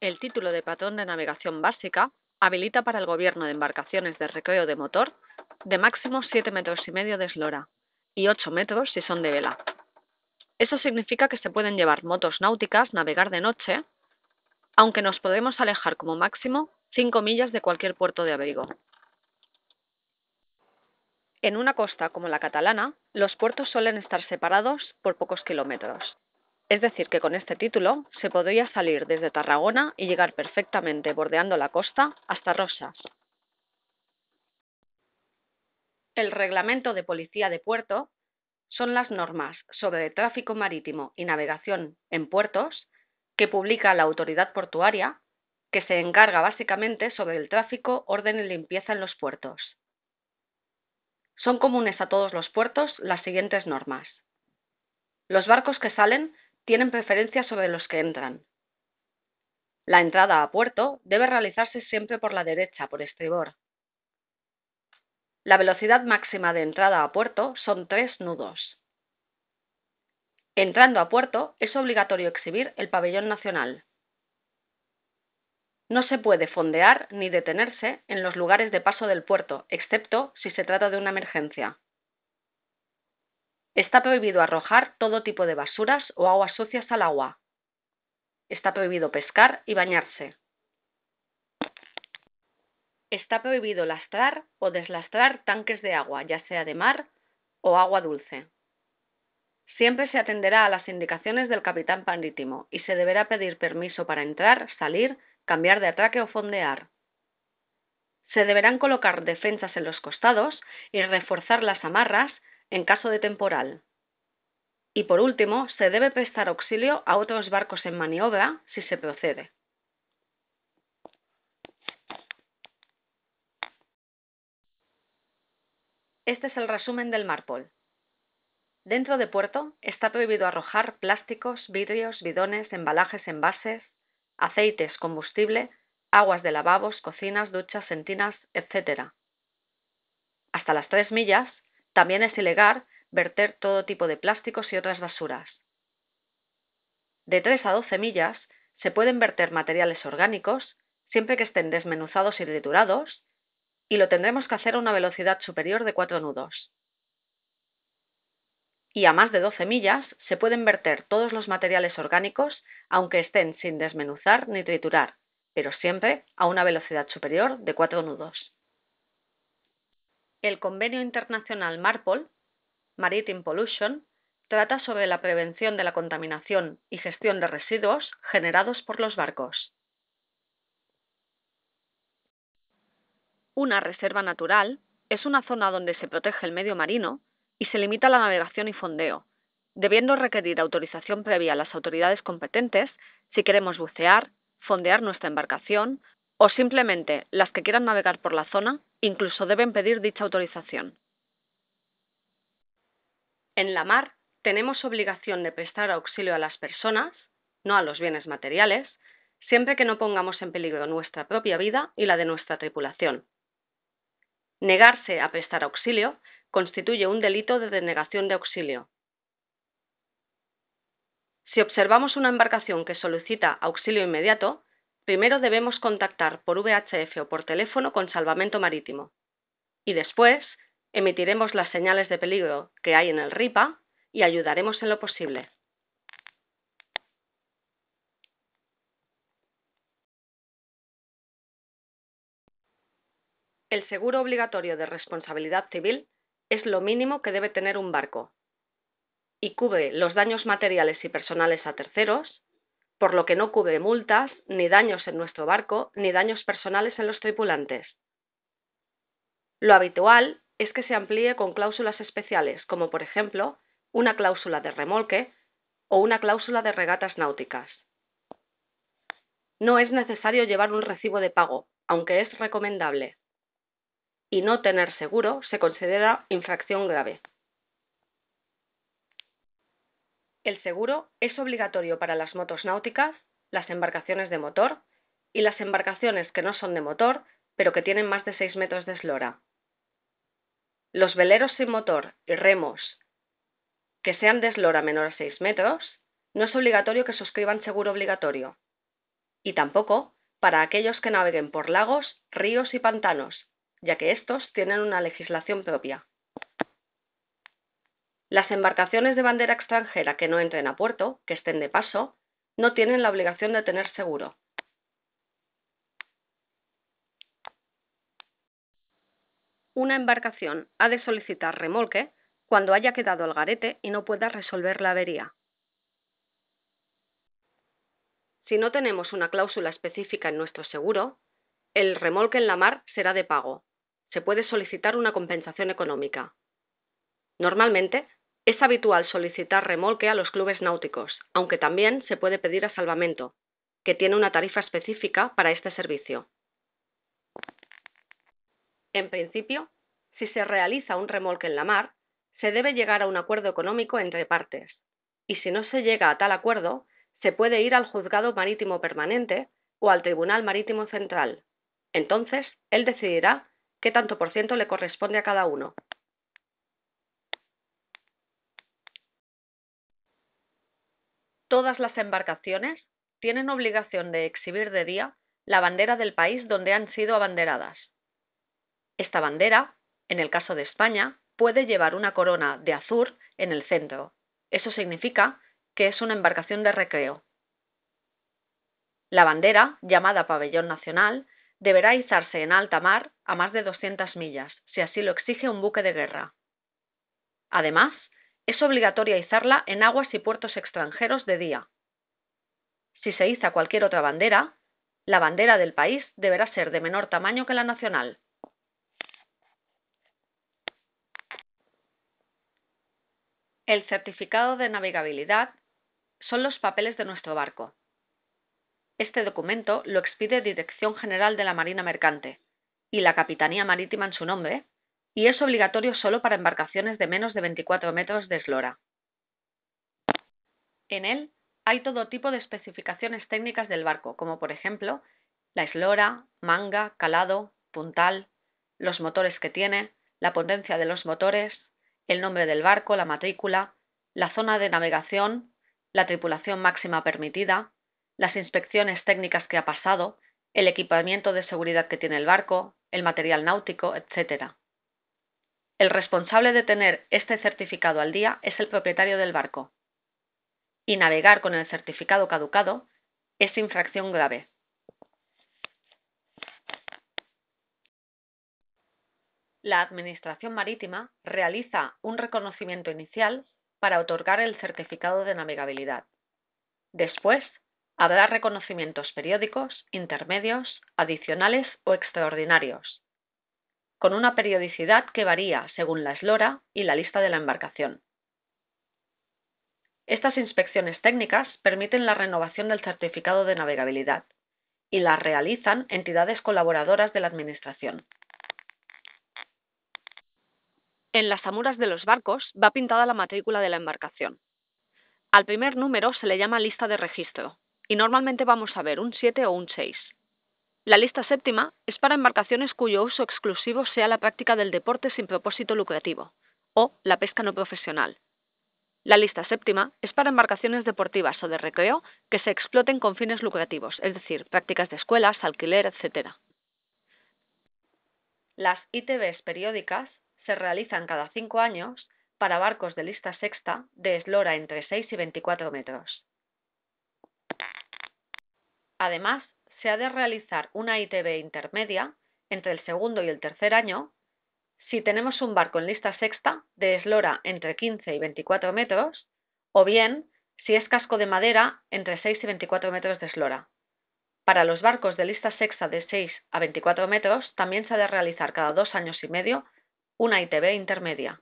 El título de patrón de navegación básica habilita para el gobierno de embarcaciones de recreo de motor de máximo 7 metros y medio de eslora y 8 metros si son de vela. Eso significa que se pueden llevar motos náuticas, navegar de noche, aunque nos podemos alejar como máximo 5 millas de cualquier puerto de abrigo. En una costa como la catalana, los puertos suelen estar separados por pocos kilómetros. Es decir, que con este título se podría salir desde Tarragona y llegar perfectamente bordeando la costa hasta Rosas. El Reglamento de Policía de Puerto son las normas sobre tráfico marítimo y navegación en puertos que publica la autoridad portuaria, que se encarga básicamente sobre el tráfico, orden y limpieza en los puertos. Son comunes a todos los puertos las siguientes normas. Los barcos que salen tienen preferencia sobre los que entran. La entrada a puerto debe realizarse siempre por la derecha, por estribor. La velocidad máxima de entrada a puerto son tres nudos. Entrando a puerto es obligatorio exhibir el pabellón nacional. No se puede fondear ni detenerse en los lugares de paso del puerto, excepto si se trata de una emergencia. Está prohibido arrojar todo tipo de basuras o aguas sucias al agua. Está prohibido pescar y bañarse. Está prohibido lastrar o deslastrar tanques de agua, ya sea de mar o agua dulce. Siempre se atenderá a las indicaciones del capitán pandítimo y se deberá pedir permiso para entrar, salir, cambiar de atraque o fondear. Se deberán colocar defensas en los costados y reforzar las amarras en caso de temporal. Y por último, se debe prestar auxilio a otros barcos en maniobra si se procede. Este es el resumen del MARPOL. Dentro de puerto está prohibido arrojar plásticos, vidrios, bidones, embalajes, envases, aceites, combustible, aguas de lavabos, cocinas, duchas, sentinas, etc. Hasta las 3 millas también es ilegal verter todo tipo de plásticos y otras basuras. De 3 a 12 millas se pueden verter materiales orgánicos siempre que estén desmenuzados y triturados, y lo tendremos que hacer a una velocidad superior de 4 nudos. Y a más de 12 millas se pueden verter todos los materiales orgánicos, aunque estén sin desmenuzar ni triturar, pero siempre a una velocidad superior de 4 nudos. El Convenio Internacional MARPOL, Maritime Pollution, trata sobre la prevención de la contaminación y gestión de residuos generados por los barcos. Una reserva natural es una zona donde se protege el medio marino y se limita la navegación y fondeo, debiendo requerir autorización previa a las autoridades competentes si queremos bucear, fondear nuestra embarcación o simplemente las que quieran navegar por la zona Incluso deben pedir dicha autorización. En la mar tenemos obligación de prestar auxilio a las personas, no a los bienes materiales, siempre que no pongamos en peligro nuestra propia vida y la de nuestra tripulación. Negarse a prestar auxilio constituye un delito de denegación de auxilio. Si observamos una embarcación que solicita auxilio inmediato, primero debemos contactar por VHF o por teléfono con salvamento marítimo. Y después emitiremos las señales de peligro que hay en el RIPA y ayudaremos en lo posible. El seguro obligatorio de responsabilidad civil es lo mínimo que debe tener un barco y cubre los daños materiales y personales a terceros, por lo que no cubre multas, ni daños en nuestro barco, ni daños personales en los tripulantes. Lo habitual es que se amplíe con cláusulas especiales, como por ejemplo una cláusula de remolque o una cláusula de regatas náuticas. No es necesario llevar un recibo de pago, aunque es recomendable. Y no tener seguro se considera infracción grave. El seguro es obligatorio para las motos náuticas, las embarcaciones de motor y las embarcaciones que no son de motor, pero que tienen más de 6 metros de eslora. Los veleros sin motor y remos que sean de eslora menor a 6 metros, no es obligatorio que suscriban seguro obligatorio. Y tampoco para aquellos que naveguen por lagos, ríos y pantanos, ya que estos tienen una legislación propia. Las embarcaciones de bandera extranjera que no entren a puerto, que estén de paso, no tienen la obligación de tener seguro. Una embarcación ha de solicitar remolque cuando haya quedado al garete y no pueda resolver la avería. Si no tenemos una cláusula específica en nuestro seguro, el remolque en la mar será de pago. Se puede solicitar una compensación económica. Normalmente, es habitual solicitar remolque a los clubes náuticos, aunque también se puede pedir a salvamento, que tiene una tarifa específica para este servicio. En principio, si se realiza un remolque en la mar, se debe llegar a un acuerdo económico entre partes, y si no se llega a tal acuerdo, se puede ir al juzgado marítimo permanente o al Tribunal Marítimo Central. Entonces, él decidirá qué tanto por ciento le corresponde a cada uno. todas las embarcaciones tienen obligación de exhibir de día la bandera del país donde han sido abanderadas. Esta bandera, en el caso de España, puede llevar una corona de azur en el centro. Eso significa que es una embarcación de recreo. La bandera, llamada pabellón nacional, deberá izarse en alta mar a más de 200 millas, si así lo exige un buque de guerra. Además, es obligatoria izarla en aguas y puertos extranjeros de día. Si se iza cualquier otra bandera, la bandera del país deberá ser de menor tamaño que la nacional. El certificado de navegabilidad son los papeles de nuestro barco. Este documento lo expide Dirección General de la Marina Mercante y la Capitanía Marítima en su nombre, y es obligatorio solo para embarcaciones de menos de 24 metros de eslora. En él hay todo tipo de especificaciones técnicas del barco, como por ejemplo la eslora, manga, calado, puntal, los motores que tiene, la potencia de los motores, el nombre del barco, la matrícula, la zona de navegación, la tripulación máxima permitida, las inspecciones técnicas que ha pasado, el equipamiento de seguridad que tiene el barco, el material náutico, etc. El responsable de tener este certificado al día es el propietario del barco. Y navegar con el certificado caducado es infracción grave. La Administración Marítima realiza un reconocimiento inicial para otorgar el certificado de navegabilidad. Después, habrá reconocimientos periódicos, intermedios, adicionales o extraordinarios, con una periodicidad que varía según la eslora y la lista de la embarcación. Estas inspecciones técnicas permiten la renovación del certificado de navegabilidad y las realizan entidades colaboradoras de la Administración. En las amuras de los barcos va pintada la matrícula de la embarcación. Al primer número se le llama lista de registro y normalmente vamos a ver un 7 o un 6. La lista séptima es para embarcaciones cuyo uso exclusivo sea la práctica del deporte sin propósito lucrativo o la pesca no profesional. La lista séptima es para embarcaciones deportivas o de recreo que se exploten con fines lucrativos, es decir, prácticas de escuelas, alquiler, etc. Las ITBs periódicas se realizan cada cinco años para barcos de lista sexta de eslora entre 6 y 24 metros. Además, se ha de realizar una ITB intermedia entre el segundo y el tercer año si tenemos un barco en lista sexta de eslora entre 15 y 24 metros o bien si es casco de madera entre 6 y 24 metros de eslora. Para los barcos de lista sexta de 6 a 24 metros también se ha de realizar cada dos años y medio una ITB intermedia.